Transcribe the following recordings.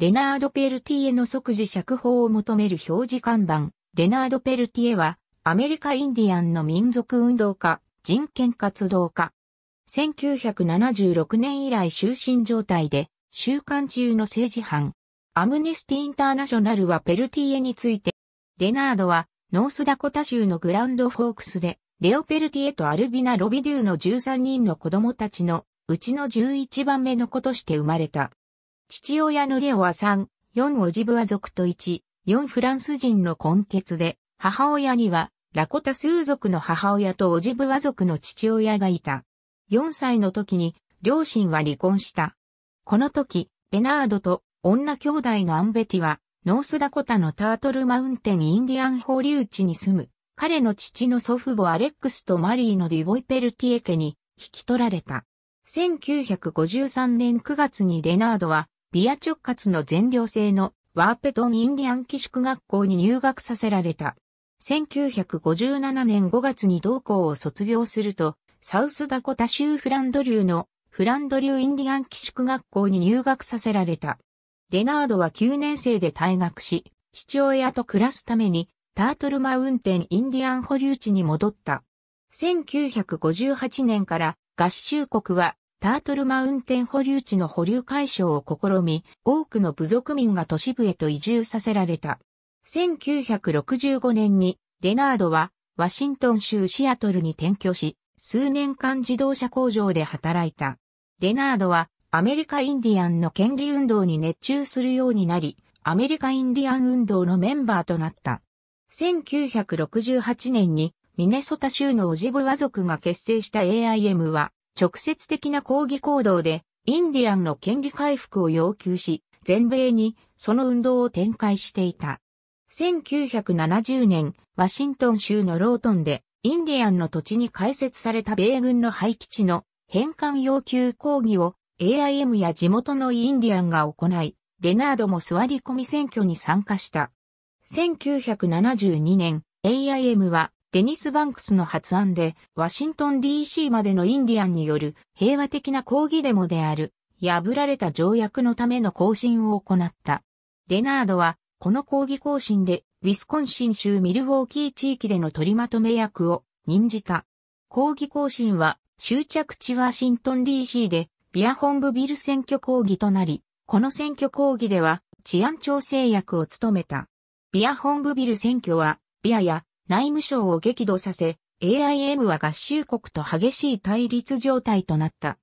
レナード・ペルティエの即時釈放を求める表示看板。レナード・ペルティエは、アメリカ・インディアンの民族運動家、人権活動家。1976年以来終身状態で、週刊中の政治犯。アムネスティ・インターナショナルはペルティエについて、レナードは、ノースダコタ州のグランドフォークスで、レオペルティエとアルビナ・ロビデューの13人の子供たちの、うちの11番目の子として生まれた。父親のレオは3、4オジブア族と1、4フランス人の根血で、母親には、ラコタ数族の母親とオジブア族の父親がいた。4歳の時に、両親は離婚した。この時、ベナードと女兄弟のアンベティは、ノースダコタのタートルマウンテンインディアン法流地に住む、彼の父の祖父母アレックスとマリーのデュボイペルティエ家に引き取られた。1953年9月にレナードはビア直轄の全寮制のワーペトンインディアン寄宿学校に入学させられた。1957年5月に同校を卒業すると、サウスダコタ州フランド流のフランド流インディアン寄宿学校に入学させられた。レナードは9年生で退学し、父親と暮らすために、タートルマウンテンインディアン保留地に戻った。1958年から合衆国はタートルマウンテン保留地の保留解消を試み、多くの部族民が都市部へと移住させられた。1965年に、レナードは、ワシントン州シアトルに転居し、数年間自動車工場で働いた。レナードは、アメリカインディアンの権利運動に熱中するようになり、アメリカインディアン運動のメンバーとなった。1968年にミネソタ州のオジブワ族が結成した AIM は直接的な抗議行動で、インディアンの権利回復を要求し、全米にその運動を展開していた。1970年、ワシントン州のロートンで、インディアンの土地に開設された米軍の廃棄地の返還要求抗議を AIM や地元のインディアンが行い、レナードも座り込み選挙に参加した。1972年、AIM はデニス・バンクスの発案で、ワシントン DC までのインディアンによる平和的な抗議デモである、破られた条約のための行進を行った。レナードは、この抗議行進で、ウィスコンシン州ミルウォーキー地域での取りまとめ役を任じた。抗議行進は、終着地ワシントン DC で、ビアホンブビル選挙抗議となり、この選挙抗議では、治安調整役を務めた。ビアホンブビル選挙は、ビアや内務省を激怒させ、AIM は合衆国と激しい対立状態となった。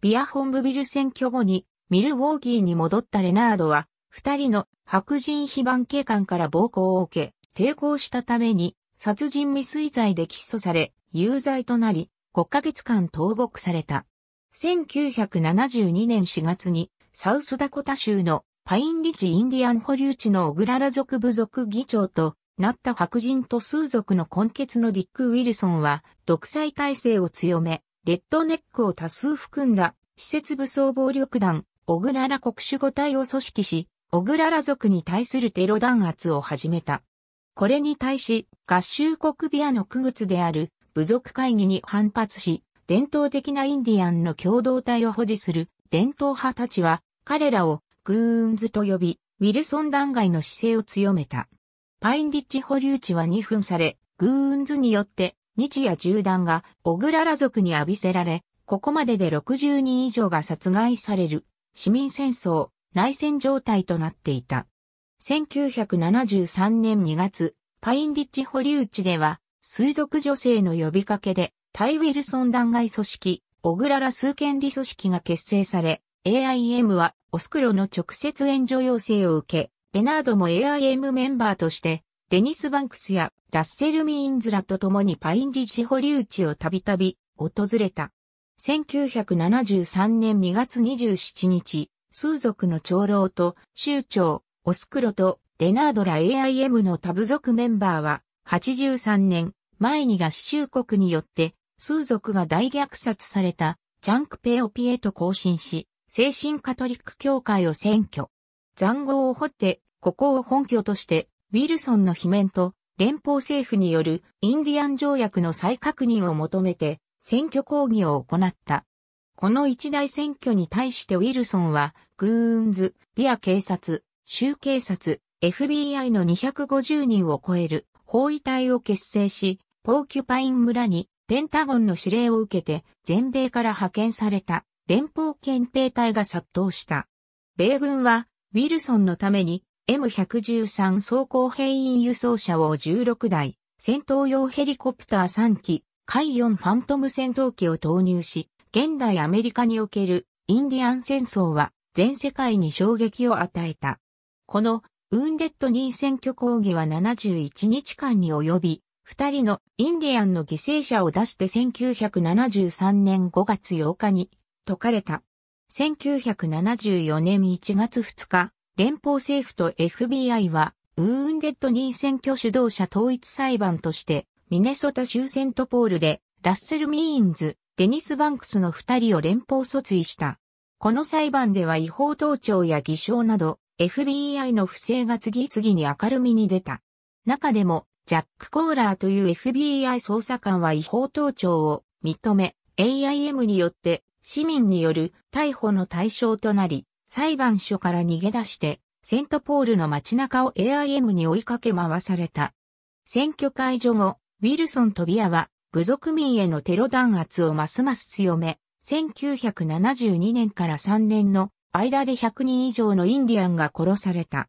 ビアホンブビル選挙後に、ミルウォーギーに戻ったレナードは、二人の白人非番警官から暴行を受け、抵抗したために、殺人未遂罪で起訴され、有罪となり、5ヶ月間投獄された。1972年4月に、サウスダコタ州のパインリッジインディアン保留地のオグララ族部族議長となった白人と数族の根血のディック・ウィルソンは、独裁体制を強め、レッドネックを多数含んだ、施設武装暴力団、オグララ国主語隊を組織し、オグララ族に対するテロ弾圧を始めた。これに対し、合衆国ビアの区靴である部族会議に反発し、伝統的なインディアンの共同体を保持する伝統派たちは、彼らをグーンズと呼び、ウィルソン弾劾の姿勢を強めた。パインディッチ保留地は2分され、グーンズによって日夜銃弾がオグララ族に浴びせられ、ここまでで60人以上が殺害される市民戦争、内戦状態となっていた。1973年2月、パインディッチ保留地では、水族女性の呼びかけで、タイ・ウィルソン弾劾組織、オグララ数権利組織が結成され、AIM はオスクロの直接援助要請を受け、レナードも AIM メンバーとして、デニス・バンクスやラッセル・ミーンズらと共にパインッジ保留地をたびたび訪れた。1973年2月27日、数族の長老と州長、オスクロとレナードら AIM のタブ族メンバーは、83年、前に合衆国によって、数族が大虐殺された、チャンクペオピエと交信し、精神カトリック教会を選挙。残壕を掘って、ここを本拠として、ウィルソンの罷免と、連邦政府によるインディアン条約の再確認を求めて、選挙抗議を行った。この一大選挙に対してウィルソンは、グーンズ、ビア警察、州警察、FBI の250人を超える包囲隊を結成し、ポーキュパイン村にペンタゴンの指令を受けて全米から派遣された連邦憲兵隊が殺到した。米軍はウィルソンのために M113 装甲兵員輸送車を16台、戦闘用ヘリコプター3機、海4ファントム戦闘機を投入し、現代アメリカにおけるインディアン戦争は全世界に衝撃を与えた。このウンデッド2選挙抗議は71日間に及び、二人のインディアンの犠牲者を出して1973年5月8日に解かれた。1974年1月2日、連邦政府と FBI は、ウーンデッドニー選挙主導者統一裁判として、ミネソタ州セントポールで、ラッセル・ミーンズ、デニス・バンクスの二人を連邦訴追した。この裁判では違法盗聴や偽証など、FBI の不正が次々に明るみに出た。中でも、ジャック・コーラーという FBI 捜査官は違法盗聴を認め、AIM によって市民による逮捕の対象となり、裁判所から逃げ出して、セントポールの街中を AIM に追いかけ回された。選挙解除後、ウィルソンとビアは、部族民へのテロ弾圧をますます強め、1972年から3年の間で100人以上のインディアンが殺された。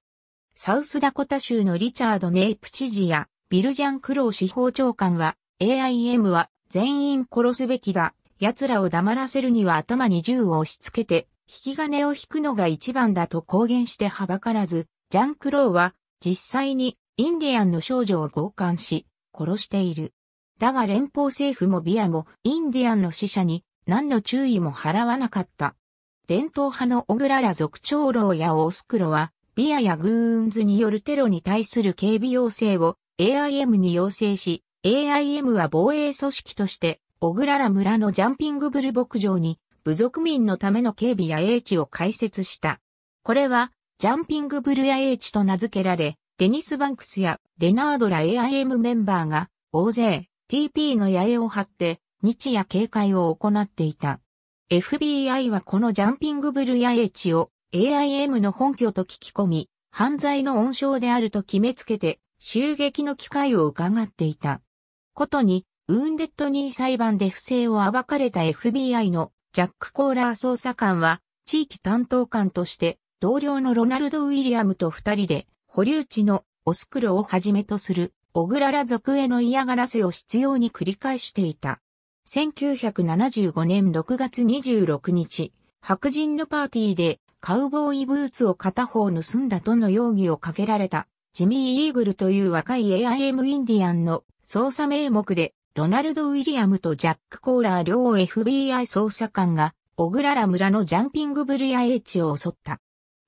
サウスダコタ州のリチャード・ネイプ知事やビルジャン・クロー司法長官は AIM は全員殺すべきだ奴らを黙らせるには頭に銃を押し付けて、引き金を引くのが一番だと公言してはばからず、ジャン・クローは実際にインディアンの少女を強姦し、殺している。だが連邦政府もビアもインディアンの死者に何の注意も払わなかった。伝統派のオグララ族長老やオスクロは、ビアやグーンズによるテロに対する警備要請を AIM に要請し、AIM は防衛組織として小倉ら村のジャンピングブル牧場に部族民のための警備や英知を開設した。これはジャンピングブルや英知と名付けられ、デニス・バンクスやレナードら AIM メンバーが大勢 TP の野営を張って日夜警戒を行っていた。FBI はこのジャンピングブルや英知を AIM の本拠と聞き込み、犯罪の温床であると決めつけて襲撃の機会を伺っていた。ことにウーンデッドニー裁判で不正を暴かれた FBI のジャック・コーラー捜査官は、地域担当官として、同僚のロナルド・ウィリアムと二人で、保留地のオスクロをはじめとする、オグララ族への嫌がらせを執拗に繰り返していた。1975年6月26日、白人のパーティーで、カウボーイブーツを片方盗んだとの容疑をかけられた、ジミー・イーグルという若い AIM インディアンの捜査名目でロナルド・ウィリアムとジャック・コーラー両 FBI 捜査官が、小倉ら村のジャンピング・ブルヤ H を襲った。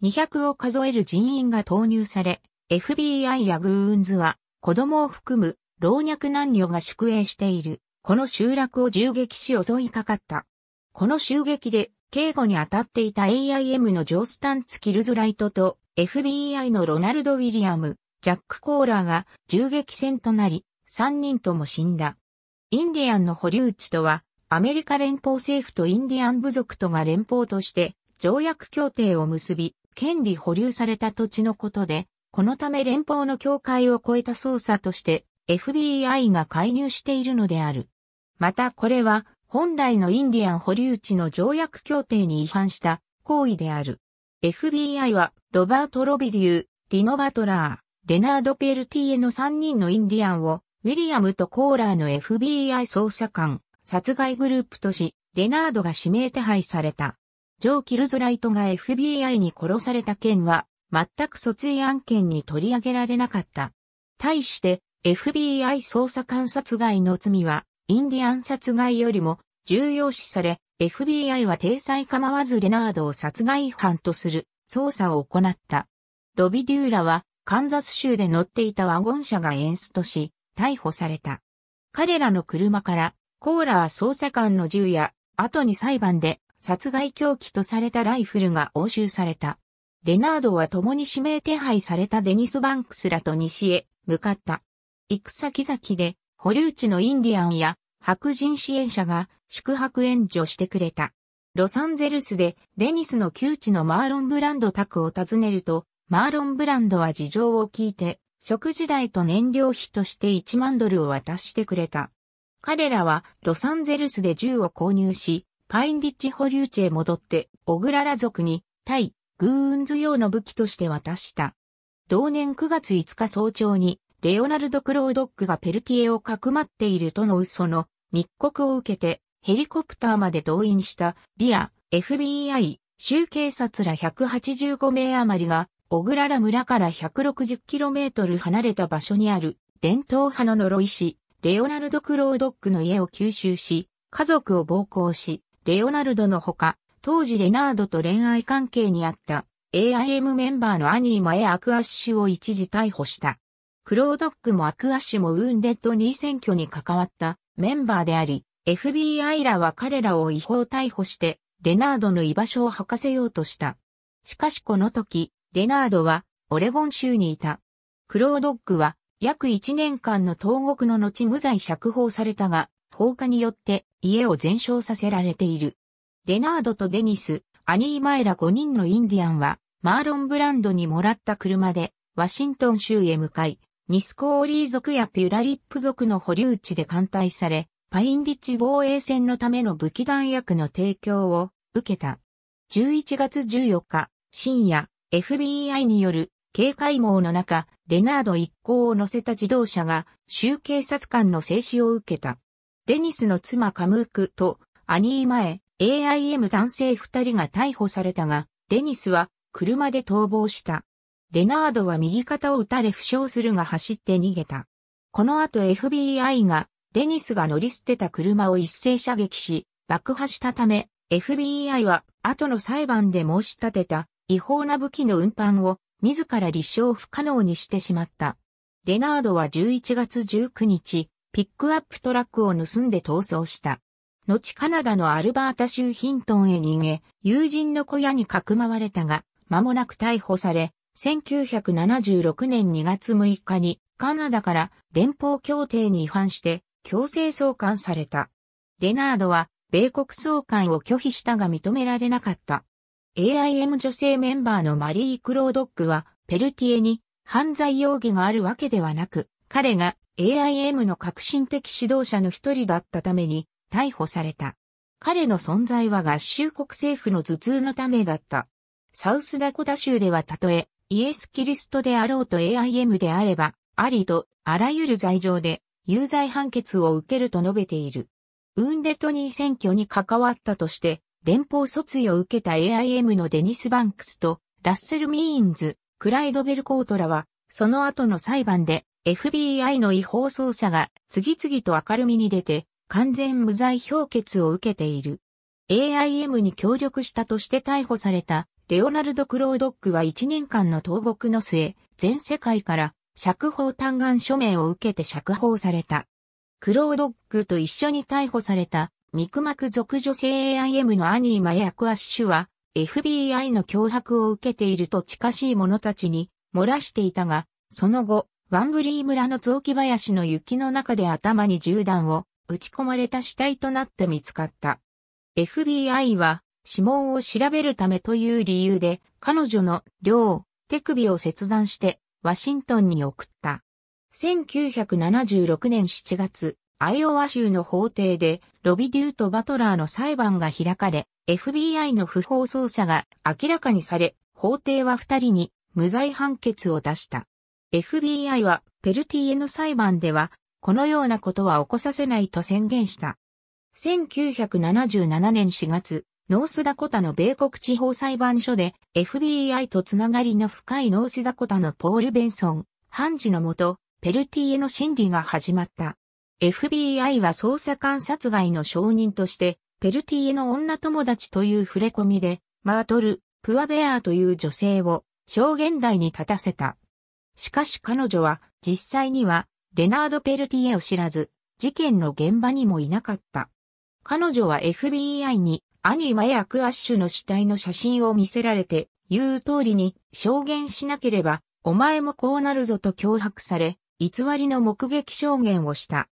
200を数える人員が投入され、FBI やグーンズは、子供を含む老若男女が宿営している、この集落を銃撃し襲いかかった。この襲撃で、警護に当たっていた AIM のジョースタンツ・キルズライトと FBI のロナルド・ウィリアム、ジャック・コーラーが銃撃戦となり、3人とも死んだ。インディアンの保留地とは、アメリカ連邦政府とインディアン部族とが連邦として、条約協定を結び、権利保留された土地のことで、このため連邦の境界を超えた捜査として FBI が介入しているのである。またこれは本来のインディアン保留地の条約協定に違反した行為である。FBI はロバート・ロビデュー、ディノ・バトラー、レナード・ペルティエの3人のインディアンをウィリアムとコーラーの FBI 捜査官、殺害グループとし、レナードが指名手配された。ジョー・キルズライトが FBI に殺された件は、全く訴追案件に取り上げられなかった。対して、FBI 捜査官殺害の罪は、インディアン殺害よりも重要視され、FBI は体裁構わずレナードを殺害犯とする捜査を行った。ロビデューラは、カンザス州で乗っていたワゴン車がエンストし、逮捕された。彼らの車から、コーラは捜査官の銃や、後に裁判で殺害凶器とされたライフルが押収された。レナードは共に指名手配されたデニス・バンクスらと西へ向かった。行く先々で、保留地のインディアンや白人支援者が宿泊援助してくれた。ロサンゼルスでデニスの旧地のマーロン・ブランド宅を訪ねると、マーロン・ブランドは事情を聞いて食事代と燃料費として1万ドルを渡してくれた。彼らはロサンゼルスで銃を購入し、パインディッチ保留地へ戻って、オグララ族に対グーンズ用の武器として渡した。同年9月5日早朝に、レオナルド・クロードックがペルティエをかくまっているとの嘘の密告を受けて、ヘリコプターまで動員したビア、FBI、州警察ら185名余りが小倉ら村から 160km 離れた場所にある伝統派の呪い師、レオナルド・クロードックの家を吸収し、家族を暴行し、レオナルドのほか、当時レナードと恋愛関係にあった AIM メンバーのアニーマエ・アクアッシュを一時逮捕した。クロードックもアクアッシュもウーンデッド2選挙に関わったメンバーであり、FBI らは彼らを違法逮捕して、レナードの居場所を吐かせようとした。しかしこの時、レナードはオレゴン州にいた。クロードッグは約1年間の投獄の後無罪釈放されたが、放火によって家を全焼させられている。レナードとデニス、アニー・マイラ5人のインディアンは、マーロン・ブランドにもらった車で、ワシントン州へ向かい、ニスコーリー族やピュラリップ族の保留地で艦隊され、パインディッチ防衛戦のための武器弾薬の提供を受けた。11月14日、深夜、FBI による警戒網の中、レナード一行を乗せた自動車が州警察官の制止を受けた。デニスの妻カムークとアニー前 AIM 男性二人が逮捕されたが、デニスは車で逃亡した。レナードは右肩を撃たれ負傷するが走って逃げた。この後 FBI がデニスが乗り捨てた車を一斉射撃し、爆破したため、FBI は後の裁判で申し立てた違法な武器の運搬を自ら立証不可能にしてしまった。レナードは11月19日、ピックアップトラックを盗んで逃走した。後カナダのアルバータ州ヒントンへ逃げ、友人の小屋にかくまわれたが、間もなく逮捕され、1976年2月6日にカナダから連邦協定に違反して強制送還された。レナードは米国送還を拒否したが認められなかった。AIM 女性メンバーのマリー・クロードックは、ペルティエに犯罪容疑があるわけではなく、彼が AIM の革新的指導者の一人だったために逮捕された。彼の存在は合衆国政府の頭痛の種だった。サウスダコタ州ではたとえ、イエス・キリストであろうと AIM であれば、ありとあらゆる罪状で有罪判決を受けると述べている。ウンデトニー選挙に関わったとして、連邦卒業を受けた AIM のデニス・バンクスと、ラッセル・ミーンズ、クライド・ベル・コートラは、その後の裁判で、FBI の違法捜査が次々と明るみに出て、完全無罪評決を受けている。AIM に協力したとして逮捕された、レオナルド・クロードックは1年間の投獄の末、全世界から釈放嘆願署名を受けて釈放された。クロードックと一緒に逮捕された肉膜族女性 AIM のアニーマ役アッシュは、FBI の脅迫を受けていると近しい者たちに漏らしていたが、その後、ワンブリー村の雑木林の雪の中で頭に銃弾を撃ち込まれた死体となって見つかった。FBI は指紋を調べるためという理由で彼女の両手首を切断してワシントンに送った。1976年7月、アイオワ州の法廷で、ロビデューとバトラーの裁判が開かれ、FBI の不法捜査が明らかにされ、法廷は二人に無罪判決を出した。FBI はペルティエの裁判では、このようなことは起こさせないと宣言した。1977年4月、ノースダコタの米国地方裁判所で FBI とつながりの深いノースダコタのポール・ベンソン、判事のもと、ペルティエの審理が始まった。FBI は捜査官殺害の証人として、ペルティエの女友達という触れ込みで、マートル・プワベアーという女性を証言台に立たせた。しかし彼女は実際にはレナード・ペルティエを知らず、事件の現場にもいなかった。彼女は FBI にアニマやクアッシュの死体の写真を見せられて、言う通りに証言しなければ、お前もこうなるぞと脅迫され、偽りの目撃証言をした。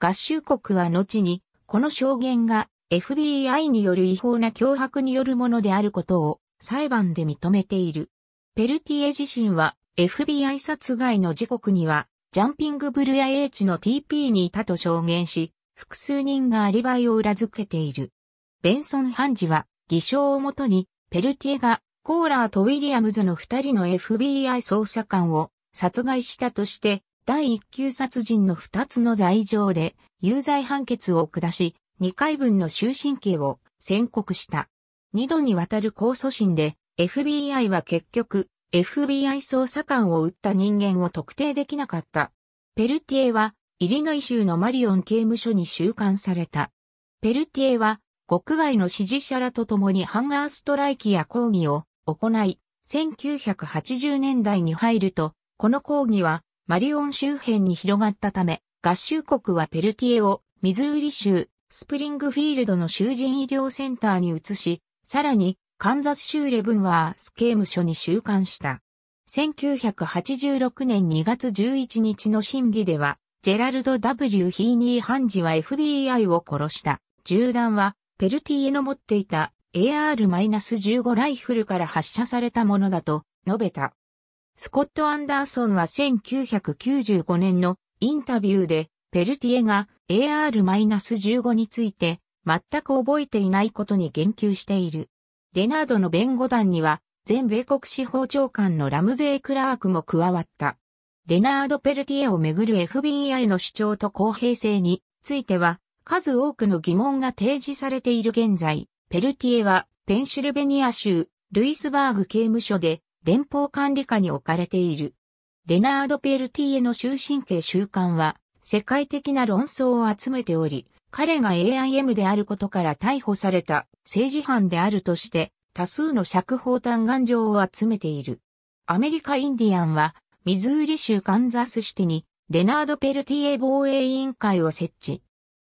合衆国は後に、この証言が FBI による違法な脅迫によるものであることを裁判で認めている。ペルティエ自身は FBI 殺害の時刻にはジャンピングブルヤ H の TP にいたと証言し、複数人がアリバイを裏付けている。ベンソン判事は偽証をもとにペルティエがコーラーとウィリアムズの二人の FBI 捜査官を殺害したとして第1級殺人の2つの罪状で有罪判決を下し、2回分の終身刑を宣告した。2度にわたる控訴審で FBI は結局 FBI 捜査官を撃った人間を特定できなかった。ペルティエはイリノイ州のマリオン刑務所に収監された。ペルティエは国外の支持者らと共にハンガーストライキや抗議を行い、1980年代に入ると、この抗議はマリオン周辺に広がったため、合衆国はペルティエをミズーリ州、スプリングフィールドの囚人医療センターに移し、さらにカンザス州レブンワース刑務所に収監した。1986年2月11日の審議では、ジェラルド・ W・ ヒーニー判事は FBI を殺した。銃弾は、ペルティエの持っていた AR-15 ライフルから発射されたものだと述べた。スコット・アンダーソンは1995年のインタビューで、ペルティエが AR-15 について全く覚えていないことに言及している。レナードの弁護団には、全米国司法長官のラムゼイ・クラークも加わった。レナード・ペルティエをめぐる FBI の主張と公平性については、数多くの疑問が提示されている現在、ペルティエはペンシルベニア州ルイスバーグ刑務所で連邦管理下に置かれている。レナード・ペルティエの終身刑習慣は、世界的な論争を集めており、彼が AIM であることから逮捕された政治犯であるとして、多数の釈放嘆願状を集めている。アメリカ・インディアンは、ミズーリ州カンザスシティに、レナード・ペルティエ防衛委員会を設置。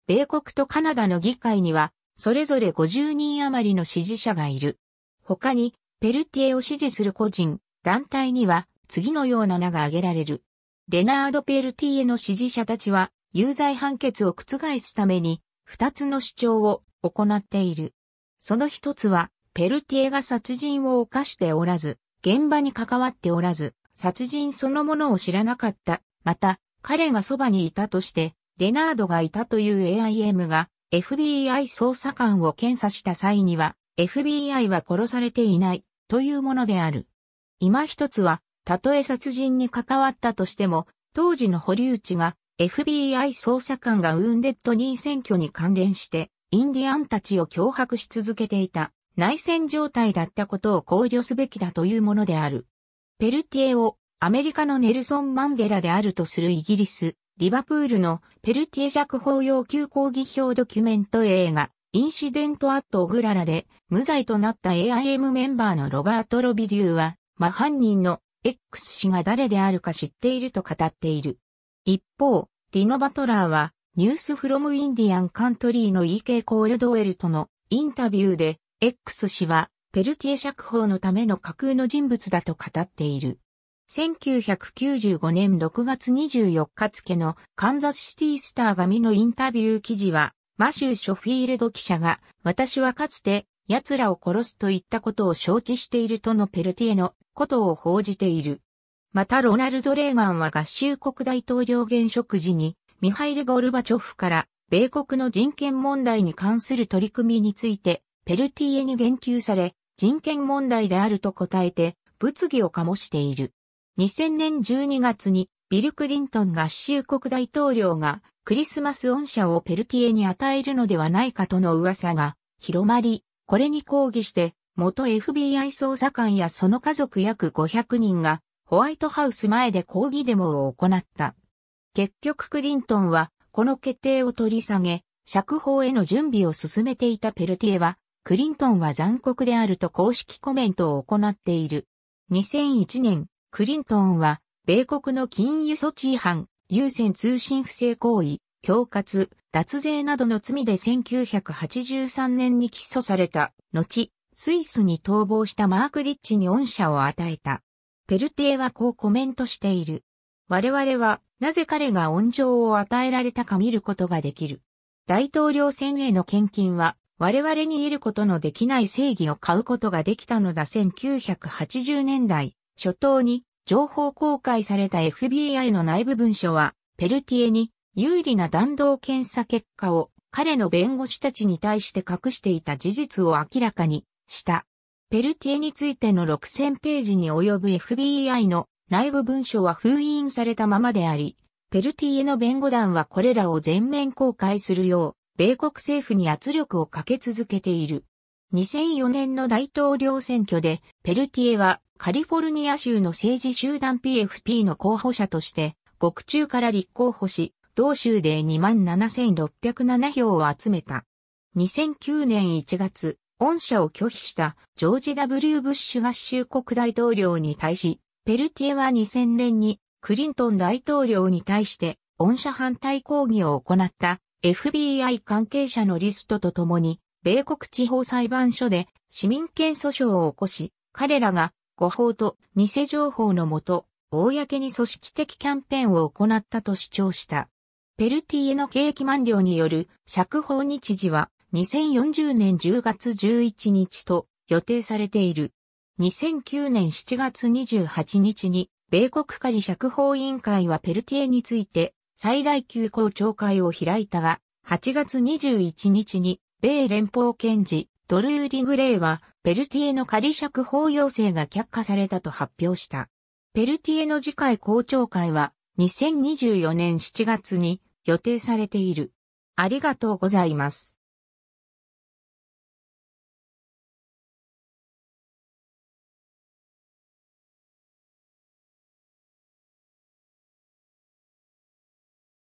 米国とカナダの議会には、それぞれ50人余りの支持者がいる。他に、ペルティエを支持する個人、団体には次のような名が挙げられる。レナード・ペルティエの支持者たちは有罪判決を覆すために二つの主張を行っている。その一つは、ペルティエが殺人を犯しておらず、現場に関わっておらず、殺人そのものを知らなかった。また、彼がそばにいたとして、レナードがいたという AIM が FBI 捜査官を検査した際には、FBI は殺されていない。というものである。今一つは、たとえ殺人に関わったとしても、当時の堀内が FBI 捜査官がウーンデッド2選挙に関連して、インディアンたちを脅迫し続けていた内戦状態だったことを考慮すべきだというものである。ペルティエをアメリカのネルソン・マンデラであるとするイギリス、リバプールのペルティエ弱法要求抗議表ドキュメント映画、インシデントアットオグララで無罪となった AIM メンバーのロバート・ロビデューは、真犯人の X 氏が誰であるか知っていると語っている。一方、ディノ・バトラーは、ニュースフロムインディアンカントリーの E.K. コールドウェルとのインタビューで、X 氏は、ペルティエ釈放のための架空の人物だと語っている。1995年6月24日付のカンザスシティスター紙のインタビュー記事は、マシュー・ショフィールド記者が、私はかつて、奴らを殺すと言ったことを承知しているとのペルティエのことを報じている。またロナルド・レーガンは合衆国大統領現職時に、ミハイル・ゴルバチョフから、米国の人権問題に関する取り組みについて、ペルティエに言及され、人権問題であると答えて、物議を醸している。2000年12月に、ビル・クリントン合衆国大統領がクリスマス恩赦をペルティエに与えるのではないかとの噂が広まり、これに抗議して、元 FBI 捜査官やその家族約500人が、ホワイトハウス前で抗議デモを行った。結局クリントンは、この決定を取り下げ、釈放への準備を進めていたペルティエは、クリントンは残酷であると公式コメントを行っている。2001年、クリントンは、米国の金融措置違反、優先通信不正行為、恐喝、脱税などの罪で1983年に起訴された、後、スイスに逃亡したマーク・リッチに恩赦を与えた。ペルテーはこうコメントしている。我々は、なぜ彼が恩情を与えられたか見ることができる。大統領選への献金は、我々に得ることのできない正義を買うことができたのだ1980年代、初頭に、情報公開された FBI の内部文書は、ペルティエに有利な弾道検査結果を彼の弁護士たちに対して隠していた事実を明らかにした。ペルティエについての6000ページに及ぶ FBI の内部文書は封印されたままであり、ペルティエの弁護団はこれらを全面公開するよう、米国政府に圧力をかけ続けている。2004年の大統領選挙で、ペルティエはカリフォルニア州の政治集団 PFP の候補者として、獄中から立候補し、同州で27,607票を集めた。2009年1月、恩赦を拒否したジョージ・ W・ ブッシュ合衆国大統領に対し、ペルティエは2000年にクリントン大統領に対して恩赦反対抗議を行った FBI 関係者のリストとともに、米国地方裁判所で市民権訴訟を起こし、彼らが誤報と偽情報のもと、公に組織的キャンペーンを行ったと主張した。ペルティエの景気満了による釈放日時は2040年10月11日と予定されている。2009年7月28日に米国仮釈放委員会はペルティエについて最大級公聴会を開いたが、8月21日に米連邦検事ドルーリ・グレイはペルティエの仮釈放要請が却下されたと発表した。ペルティエの次回公聴会は2024年7月に予定されている。ありがとうございます。